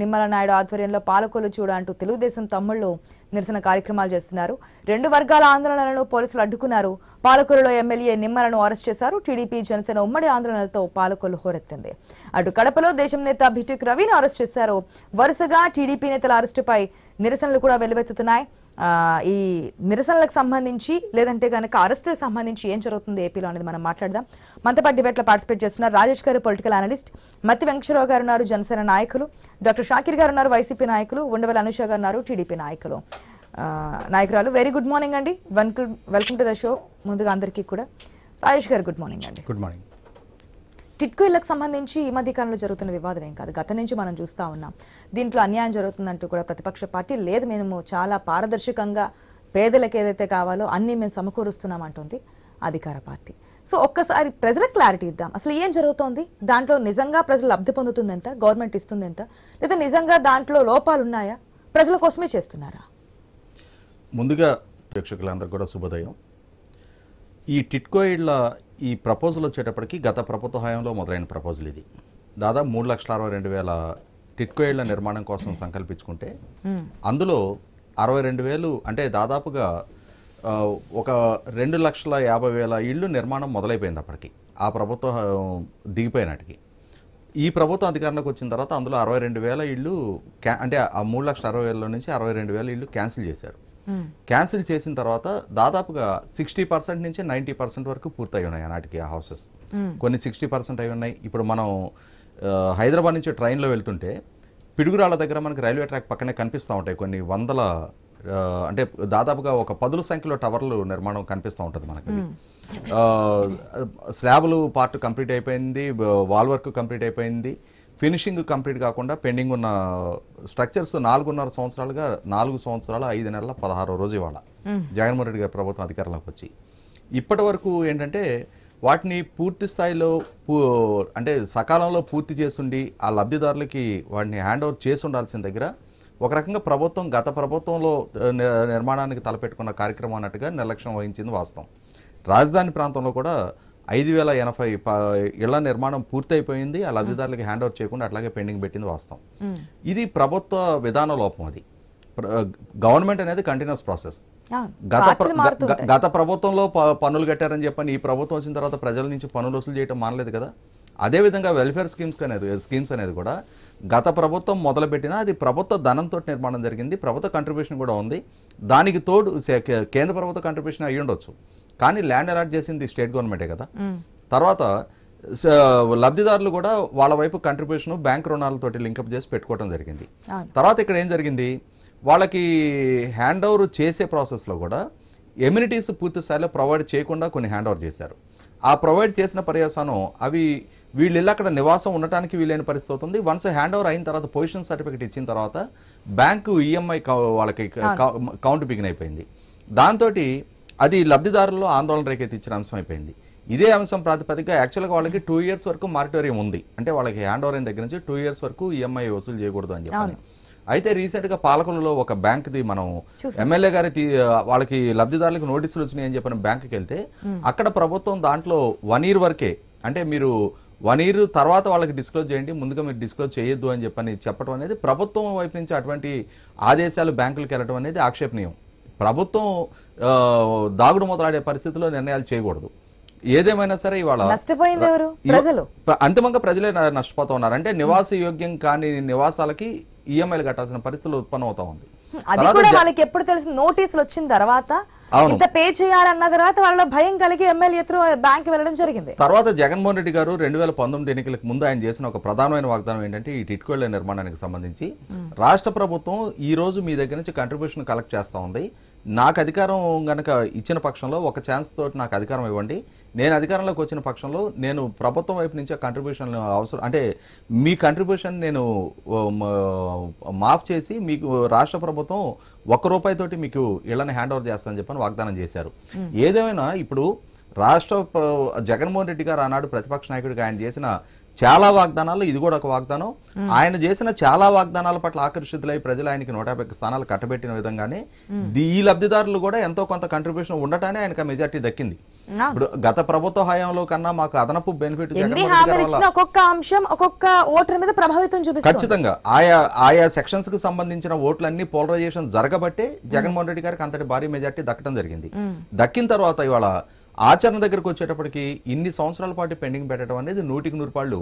నిమ్మల నాయుడు ఆధ్వర్యంలో పాలకొల్లు చూడ అంటూ తెలుగుదేశం తమ్ముళ్లు నిరసన కార్యక్రమాలు చేస్తున్నారు రెండు వర్గాల ఆందోళనలను పోలీసులు అడ్డుకున్నారు పాలకొల్లులో ఎమ్మెల్యే నిమ్మలను అరెస్ట్ చేశారు టీడీపీ జనసేన ఉమ్మడి ఆందోళనలతో పాలకొల్లు హోరెత్తింది అటు కడపలో దేశం నేత భిటిక్ రవిని అరెస్ట్ చేశారు వరుసగా టీడీపీ నేతల అరెస్టుపై నిరసనలు కూడా వెలువెత్తుతున్నాయి ఈ నిరసనలకు సంబంధించి లేదంటే కనుక అరెస్టులకు సంబంధించి ఏం జరుగుతుంది ఏపీలో అనేది మనం మాట్లాడదాం మంతపాటి డిబేట్లో పార్టిసిపేట్ చేస్తున్నారు రాజేష్ గారు పొలిటికల్ అనలిస్ట్ మత్తి వెంకటరావు గారు ఉన్నారు జనసేన నాయకులు డాక్టర్ షాకిర్ గారు ఉన్నారు వైసీపీ నాయకులు ఉండవల్లి అనుషా గారు ఉన్నారు టీడీపీ నాయకులు నాయకురాలు వెరీ గుడ్ మార్నింగ్ అండి వెల్కమ్ టు ద షో ముందుగా అందరికీ కూడా రాజేష్ గారు గుడ్ మార్నింగ్ అండి గుడ్ మార్నింగ్ టిట్కో ఇళ్లకు సంబంధించి ఈ మధ్య కాలంలో జరుగుతున్న వివాదం ఏం కాదు గత నుంచి మనం చూస్తూ ఉన్నాం దీంట్లో అన్యాయం జరుగుతుందంటూ కూడా ప్రతిపక్ష పార్టీ లేదు మేము చాలా పారదర్శకంగా పేదలకు ఏదైతే కావాలో అన్నీ మేము సమకూరుస్తున్నాం అంటుంది అధికార పార్టీ సో ఒక్కసారి ప్రజలకు క్లారిటీ ఇద్దాం అసలు ఏం జరుగుతోంది దాంట్లో నిజంగా ప్రజలు లబ్ధి పొందుతుంది ఎంత గవర్నమెంట్ ఇస్తుంది ఎంత లేదా నిజంగా దాంట్లో లోపాలు ఉన్నాయా ప్రజల కోసమే చేస్తున్నారా ముందుగా ప్రేక్షకులందరూ కూడా శుభోదయం ఈ టిట్కోయిడ్ల ఈ ప్రపోజల్ వచ్చేటప్పటికి గత ప్రభుత్వ హయాంలో మొదలైన ప్రపోజల్ ఇది దాదాపు మూడు లక్షల అరవై రెండు వేల టిట్కో నిర్మాణం కోసం సంకల్పించుకుంటే hmm. అందులో అరవై రెండు వేలు అంటే దాదాపుగా ఒక రెండు లక్షల యాభై వేల ఇళ్ళు నిర్మాణం మొదలైపోయింది అప్పటికి ఆ ప్రభుత్వం దిగిపోయినట్టుకి ఈ ప్రభుత్వం అధికారంలోకి వచ్చిన తర్వాత అందులో అరవై రెండు వేల ఇళ్ళు అంటే ఆ మూడు లక్షల అరవై వేల నుంచి అరవై రెండు వేల ఇళ్ళు క్యాన్సిల్ చేశారు Hmm. క్యాన్సిల్ చేసిన తర్వాత దాదాపుగా సిక్స్టీ పర్సెంట్ నుంచి నైంటీ పర్సెంట్ వరకు పూర్తయి ఉన్నాయి ఆనాటికి ఆ హౌసెస్ hmm. కొన్ని సిక్స్టీ పర్సెంట్ అయి ఉన్నాయి ఇప్పుడు మనం హైదరాబాద్ నుంచి ట్రైన్లో వెళ్తుంటే పిడుగురాళ్ళ దగ్గర మనకి రైల్వే ట్రాక్ పక్కనే కనిపిస్తూ ఉంటాయి కొన్ని వందల అంటే దాదాపుగా ఒక పదుల సంఖ్యలో టవర్లు నిర్మాణం కనిపిస్తూ ఉంటుంది మనకి hmm. స్లాబులు పార్ట్ కంప్లీట్ అయిపోయింది వాల్ వర్క్ కంప్లీట్ అయిపోయింది ఫినిషింగ్ కంప్లీట్ కాకుండా పెండింగ్ ఉన్న స్ట్రక్చర్స్ నాలుగున్నర సంవత్సరాలుగా నాలుగు సంవత్సరాలు ఐదు నెలల పదహారో రోజు ఇవాళ జగన్మోహన్ రెడ్డి గారి ప్రభుత్వం అధికారంలోకి వచ్చి ఇప్పటి వరకు ఏంటంటే వాటిని పూర్తి స్థాయిలో అంటే సకాలంలో పూర్తి చేసిండి ఆ లబ్ధిదారులకి వాటిని హ్యాండ్ ఓవర్ చేసి ఉండాల్సిన దగ్గర ఒక రకంగా ప్రభుత్వం గత ప్రభుత్వంలో నిర్మాణానికి తలపెట్టుకున్న కార్యక్రమం అన్నట్టుగా నిర్లక్ష్యం వహించింది వాస్తవం రాజధాని ప్రాంతంలో కూడా ఐదు వేల ఎనభై ఇళ్ల నిర్మాణం పూర్తయిపోయింది ఆ లబ్ధిదారులకి హ్యాండ్ ఓవర్ చేయకుండా అట్లాగే పెండింగ్ పెట్టింది వాస్తవం ఇది ప్రభుత్వ విధాన లోపం అది గవర్నమెంట్ అనేది కంటిన్యూస్ ప్రాసెస్ గత గత ప్రభుత్వంలో పనులు కట్టారని చెప్పని ఈ ప్రభుత్వం వచ్చిన తర్వాత ప్రజల నుంచి పనులు వసూలు చేయడం మానలేదు కదా అదేవిధంగా వెల్ఫేర్ స్కీమ్స్ అనేది స్కీమ్స్ అనేది కూడా గత ప్రభుత్వం మొదలుపెట్టినా అది ప్రభుత్వ ధనంతో నిర్మాణం జరిగింది ప్రభుత్వ కంట్రిబ్యూషన్ కూడా ఉంది దానికి తోడు కేంద్ర ప్రభుత్వ కంట్రిబ్యూషన్ అయ్యి ఉండొచ్చు కానీ ల్యాండ్ అలాట్ చేసింది స్టేట్ గవర్నమెంటే కదా తర్వాత లబ్ధిదారులు కూడా వాళ్ళ వైపు కంట్రిబ్యూషన్ బ్యాంక్ రుణాలతోటి లింకప్ చేసి పెట్టుకోవడం జరిగింది తర్వాత ఇక్కడ ఏం జరిగింది వాళ్ళకి హ్యాండ్ ఓవర్ చేసే ప్రాసెస్లో కూడా ఎమ్యూనిటీస్ పూర్తి స్థాయిలో ప్రొవైడ్ చేయకుండా కొన్ని హ్యాండ్ ఓవర్ చేశారు ఆ ప్రొవైడ్ చేసిన పర్యాసనం అవి వీళ్ళు అక్కడ నివాసం ఉండటానికి వీలైన పరిస్థితి అవుతుంది వన్స్ హ్యాండ్ ఓవర్ అయిన తర్వాత పొజిషన్ సర్టిఫికేట్ ఇచ్చిన తర్వాత బ్యాంకు ఈఎంఐ e వాళ్ళకి కౌంట్ బిగిన్ అయిపోయింది దాంతో అది లబ్ధిదారుల్లో ఆందోళన రేకెత్తించిన అంశం అయిపోయింది ఇదే అంశం ప్రాతిపదికగా యాక్చువల్గా వాళ్ళకి టూ ఇయర్స్ వరకు మారిటోరియం ఉంది అంటే వాళ్ళకి హ్యాండ్ ఓవర్ దగ్గర నుంచి టూ ఇయర్స్ వరకు ఈఎంఐ వసూలు చేయకూడదు అని చెప్పాలి అయితే రీసెంట్గా పాలకులలో ఒక బ్యాంక్ది మనం ఎమ్మెల్యే గారి వాళ్ళకి లబ్ధిదారులకు నోటీసులు వచ్చినాయి అని చెప్పిన బ్యాంకుకి వెళ్తే అక్కడ ప్రభుత్వం దాంట్లో వన్ ఇయర్ వరకే అంటే మీరు వన్ ఇయర్ తర్వాత వాళ్ళకి డిస్క్లోజ్ చేయండి ముందుగా మీరు డిస్క్లోజ్ చేయొద్దు అని చెప్పని చెప్పడం అనేది ప్రభుత్వం వైపు నుంచి అటువంటి ఆదేశాలు బ్యాంకులకు వెళ్ళడం అనేది ఆక్షేపణీయం ప్రభుత్వం దాగుడు మొదలాడే పరిస్థితిలో నిర్ణయాలు చేయకూడదు ఏదేమైనా సరే ఇవాళ ప్రజలు అంతిమంగా ప్రజలే నష్టపోతా ఉన్నారు అంటే నివాస యోగ్యం కాని నివాసాలకి ఈఎంఐలు కట్టాల్సిన పరిస్థితులు అవుతా ఉంది అది కూడా వాళ్ళకి ఎప్పుడు తెలిసిన నోటీసులు వచ్చిన తర్వాత ఇంత పే చేయాలన్న తర్వాత వాళ్ళ భయం కలిగి ఎమ్మెల్యే త్రూ బ్యాంక్ వెళ్ళడం జరిగింది తర్వాత జగన్మోహన్ రెడ్డి గారు రెండు వేల పంతొమ్మిది ఎన్నికలకు ముందు ఆయన చేసిన ఒక ప్రధానమైన వాగ్దానం ఏంటంటే ఈ టిట్కోళ్ల నిర్మాణానికి సంబంధించి రాష్ట్ర ప్రభుత్వం ఈ రోజు మీ దగ్గర నుంచి కంట్రిబ్యూషన్ కలెక్ట్ చేస్తూ ఉంది నాకు అధికారం గనక ఇచ్చిన పక్షంలో ఒక ఛాన్స్ తోటి నాకు అధికారం ఇవ్వండి నేను అధికారంలోకి వచ్చిన పక్షంలో నేను ప్రభుత్వం వైపు నుంచి కంట్రిబ్యూషన్ అవసరం అంటే మీ కంట్రిబ్యూషన్ నేను మాఫ్ చేసి మీకు రాష్ట్ర ప్రభుత్వం ఒక్క రూపాయితోటి మీకు ఇళ్లను హ్యాండ్ ఓవర్ చేస్తానని చెప్పని వాగ్దానం చేశారు ఏదేమైనా ఇప్పుడు రాష్ట్ర జగన్మోహన్ రెడ్డి గారు ఆనాడు ప్రతిపక్ష నాయకుడిగా ఆయన చేసిన చాలా వాగ్దానాలు ఇది కూడా ఒక వాగ్దానం ఆయన చేసిన చాలా వాగ్దానాల పట్ల ఆకర్షితులై ప్రజలు ఆయనకి నూట స్థానాలు కట్టబెట్టిన విధంగానే ఈ లబ్ధిదారులు కూడా ఎంతో కొంత కంట్రిబ్యూషన్ ఉండటానే ఆయనకు మెజార్టీ దక్కింది ఇప్పుడు గత ప్రభుత్వ హయాంలో కన్నా మాకు అదనపు బెనిఫిట్ ఒక్కొక్క అంశం ఒక్కొక్క ఓటర్ మీద ప్రభావితం చూపిస్తుంది ఖచ్చితంగా ఆయా ఆయా సెక్షన్స్ కి సంబంధించిన ఓట్లన్నీ పోలరైజేషన్ జరగబట్టే జగన్మోహన్ రెడ్డి గారికి అంతటి భారీ మెజార్టీ దక్కడం జరిగింది hmm. దక్కిన తర్వాత ఇవాళ ఆచరణ దగ్గరకు వచ్చేటప్పటికి ఇన్ని సంవత్సరాల పాటు పెండింగ్ పెట్టడం అనేది నూటికి నూరు పాళ్ళు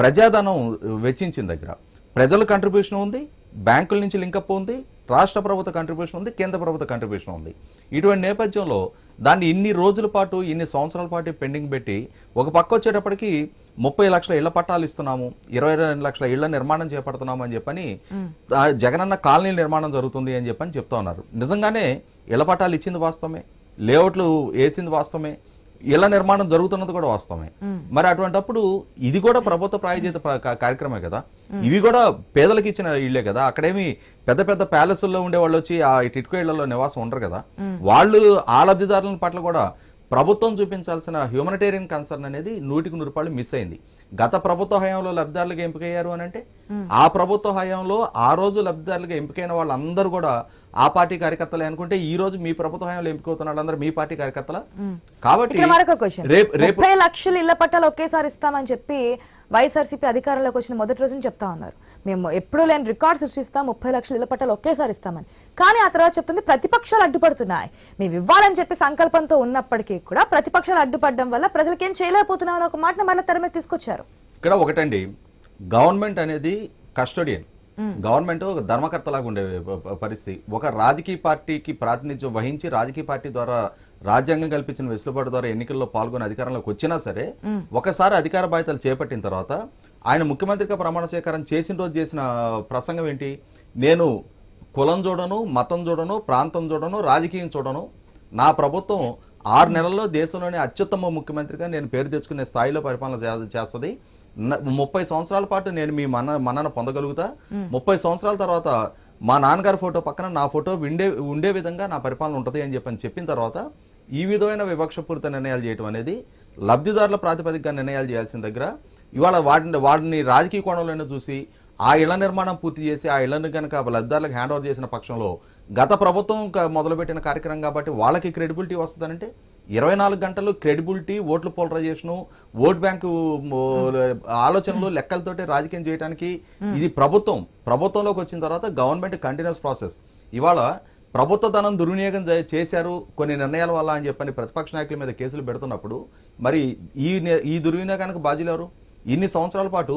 ప్రజాధనం వెచ్చించిన దగ్గర ప్రజల కంట్రిబ్యూషన్ ఉంది బ్యాంకుల నుంచి లింకప్ ఉంది రాష్ట్ర ప్రభుత్వ కంట్రిబ్యూషన్ ఉంది కేంద్ర ప్రభుత్వ కంట్రిబ్యూషన్ ఉంది ఇటువంటి నేపథ్యంలో దాన్ని ఇన్ని రోజుల పాటు ఇన్ని సంవత్సరాల పాటు పెండింగ్ పెట్టి ఒక పక్క వచ్చేటప్పటికి ముప్పై లక్షల ఇళ్ల పట్టాలు ఇస్తున్నాము ఇరవై రెండు లక్షల ఇళ్ల నిర్మాణం చేపడుతున్నాము అని చెప్పని జగనన్న కాలనీ నిర్మాణం జరుగుతుంది అని చెప్పని చెప్తా ఉన్నారు నిజంగానే ఇళ్ల పట్టాలు ఇచ్చింది వాస్తవమే లేఅవుట్లు వేసింది వాస్తవమే ఇళ్ల నిర్మాణం జరుగుతున్నది కూడా వాస్తవమే మరి అటువంటిప్పుడు ఇది కూడా ప్రభుత్వ ప్రాయోజిత కార్యక్రమే కదా ఇవి కూడా పేదలకు ఇచ్చిన ఇళ్లే కదా అక్కడేమి పెద్ద పెద్ద ప్యాలెస్ల్లో ఉండే వాళ్ళు వచ్చి ఆ ఇటుకు ఇళ్లలో నివాసం ఉండరు కదా వాళ్ళు ఆ లబ్ధిదారుల పట్ల కూడా ప్రభుత్వం చూపించాల్సిన హ్యూమనిటేరియన్ కన్సర్న్ అనేది నూటికి నూరు రూపాయలు మిస్ అయింది గత ప్రభుత్వ హయాంలో లబ్ధిదారులుగా ఎంపికయ్యారు అని అంటే ఆ ప్రభుత్వ హయాంలో ఆ రోజు లబ్ధిదారులుగా ఎంపికైన వాళ్ళందరూ కూడా ఆ పార్టీ కార్యకర్తలే అనుకుంటే ఈ రోజు మీ ప్రభుత్వ హయాంలో ఎంపికవుతున్నాడు అందరూ మీ పార్టీ కార్యకర్తల కాబట్టి ముప్పై లక్షలు ఇళ్ల పట్టాలు ఒకేసారి ఇస్తామని చెప్పి వైఎస్ఆర్సీపీ అధికారంలోకి వచ్చిన మొదటి రోజున చెప్తా ఉన్నారు మేము ఎప్పుడూ లేని రికార్డు సృష్టిస్తాం ముప్పై లక్షల ఇళ్ల పట్టాలు ఒకేసారి ఇస్తామని కానీ ఆ తర్వాత చెప్తుంది ప్రతిపక్షాలు అడ్డుపడుతున్నాయి మేము ఇవ్వాలని చెప్పి సంకల్పంతో ఉన్నప్పటికీ కూడా ప్రతిపక్షాలు అడ్డుపడడం వల్ల ప్రజలకేం చేయలేకపోతున్నామని ఒక మాటను మళ్ళీ తెర మీద తీసుకొచ్చారు ఇక్కడ ఒకటండి గవర్నమెంట్ అనేది కస్టోడియన్ గవర్నమెంట్ ఒక ధర్మకర్తలాగా ఉండే పరిస్థితి ఒక రాజకీయ పార్టీకి ప్రాతినిధ్యం వహించి రాజకీయ పార్టీ ద్వారా రాజ్యాంగం కల్పించిన వెసులుబాటు ద్వారా ఎన్నికల్లో పాల్గొని అధికారంలోకి వచ్చినా సరే ఒకసారి అధికార బాధ్యతలు చేపట్టిన తర్వాత ఆయన ముఖ్యమంత్రిగా ప్రమాణ స్వీకారం చేసిన రోజు చేసిన ప్రసంగం ఏంటి నేను కులం చూడను మతం చూడను ప్రాంతం చూడను రాజకీయం చూడను నా ప్రభుత్వం ఆరు నెలల్లో దేశంలోనే అత్యుత్తమ ముఖ్యమంత్రిగా నేను పేరు తెచ్చుకునే స్థాయిలో పరిపాలన చేస్తుంది ముప్పై సంవత్సరాల పాటు నేను మీ మన మనను పొందగలుగుతా ముప్పై సంవత్సరాల తర్వాత మా నాన్నగారి ఫోటో పక్కన నా ఫోటో ఉండే ఉండే విధంగా నా పరిపాలన ఉంటుంది అని చెప్పని చెప్పిన తర్వాత ఈ విధమైన వివక్షపూరిత నిర్ణయాలు చేయటం అనేది లబ్ధిదారుల ప్రాతిపదికగా నిర్ణయాలు చేయాల్సిన దగ్గర ఇవాళ వాటిని వాడిని రాజకీయ కోణంలోనే చూసి ఆ ఇళ్ల నిర్మాణం పూర్తి చేసి ఆ ఇళ్లను కనుక లబ్ధిదారులకు హ్యాండ్ ఓవర్ చేసిన పక్షంలో గత ప్రభుత్వం మొదలుపెట్టిన కార్యక్రమం కాబట్టి వాళ్ళకి క్రెడిబిలిటీ వస్తుందంటే ఇరవై నాలుగు గంటలు క్రెడిబిలిటీ ఓట్ల పోలరైజేషన్ ఓట్ బ్యాంకు ఆలోచనలు లెక్కలతోటి రాజకీయం చేయడానికి ఇది ప్రభుత్వం ప్రభుత్వంలోకి వచ్చిన తర్వాత గవర్నమెంట్ కంటిన్యూస్ ప్రాసెస్ ఇవాళ ప్రభుత్వ ధనం దుర్వినియోగం చేశారు కొన్ని నిర్ణయాల వల్ల అని చెప్పని ప్రతిపక్ష నాయకుల మీద కేసులు పెడుతున్నప్పుడు మరి ఈ ఈ దుర్వినియోగానికి బాధ్యులెవరు ఇన్ని సంవత్సరాల పాటు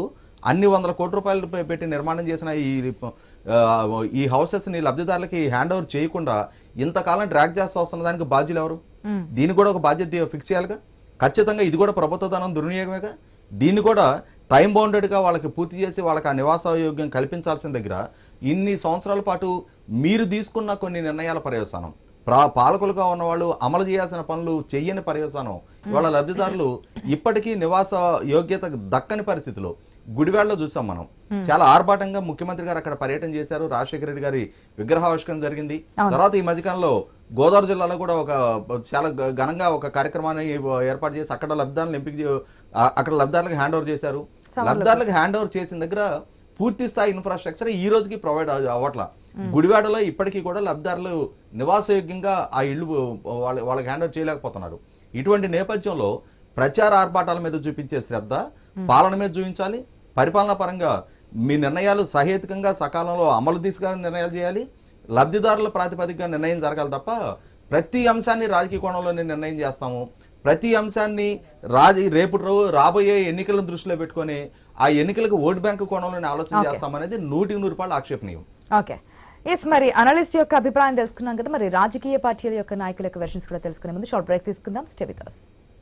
అన్ని వందల కోట్ల రూపాయలు పెట్టి నిర్మాణం చేసిన ఈ ఈ హౌసెస్ని లబ్ధిదారులకి హ్యాండ్ ఓవర్ చేయకుండా ఇంతకాలం డ్రాగ్ చేస్తా వస్తున్న దానికి బాధ్యులు ఎవరు దీన్ని కూడా ఒక బాధ్యత ఫిక్స్ చేయాలిగా ఖచ్చితంగా ఇది కూడా ప్రభుత్వ ధనం దుర్వినియోగమేగా దీన్ని కూడా టైం బౌండెడ్గా వాళ్ళకి పూర్తి చేసి వాళ్ళకి ఆ నివాస యోగ్యం కల్పించాల్సిన దగ్గర ఇన్ని సంవత్సరాల పాటు మీరు తీసుకున్న కొన్ని నిర్ణయాల పర్యవసానం ప్రా పాలకులుగా ఉన్నవాళ్ళు అమలు చేయాల్సిన పనులు చెయ్యని పర్యవసానం వాళ్ళ లబ్ధిదారులు ఇప్పటికీ నివాస యోగ్యత దక్కని పరిస్థితులు గుడివాడలో చూసాం మనం చాలా ఆర్భాటంగా ముఖ్యమంత్రి గారు అక్కడ పర్యటన చేశారు రాజశేఖర రెడ్డి గారి విగ్రహావిష్కరణ జరిగింది తర్వాత ఈ మధ్యకాలంలో గోదావరి జిల్లాలో కూడా ఒక చాలా ఘనంగా ఒక కార్యక్రమాన్ని ఏర్పాటు చేసి అక్కడ లబ్ధాలను ఎంపిక అక్కడ లబ్ధాలకు హ్యాండ్ ఓవర్ చేశారు లబ్ధాలకు హ్యాండ్ ఓవర్ చేసిన దగ్గర పూర్తి స్థాయి ఇన్ఫ్రాస్ట్రక్చర్ ఈ రోజుకి ప్రొవైడ్ అవ్వట్ల గుడివాడలో ఇప్పటికీ కూడా లబ్ధారులు నివాసయోగ్యంగా ఆ ఇళ్ళు వాళ్ళ వాళ్ళకి హ్యాండ్ ఓవర్ చేయలేకపోతున్నారు ఇటువంటి నేపథ్యంలో ప్రచార ఆర్భాటాల మీద చూపించే శ్రద్ధ పాలన మీద చూపించాలి పరిపాలనా పరంగా మీ నిర్ణయాలు సహేతుకంగా సకాలంలో అమలు తీసుకురా నిర్ణయాలు చేయాలి లబ్ధిదారుల ప్రాతిపదికగా నిర్ణయం జరగాలి తప్ప ప్రతి అంశాన్ని రాజకీయ కోణంలోనే నిర్ణయం చేస్తాము ప్రతి అంశాన్ని రాజ రేపు రాబోయే ఎన్నికలను దృష్టిలో పెట్టుకొని ఆ ఎన్నికలకు ఓటు బ్యాంకు కోణంలోనే ఆలోచన చేస్తామనేది నూటికి నూరు రూపాయలు ఆక్షేపణీయం ఓకే ఎస్ మరి అనలిస్ట్ యొక్క అభిప్రాయం తెలుసుకున్నాం కదా మరి రాజకీయ పార్టీల యొక్క నాయకుల యొక్క వెర్షన్స్ కూడా తెలుసుకునే ముందు షార్ట్ బ్రేక్ తీసుకుందాం స్టే విత్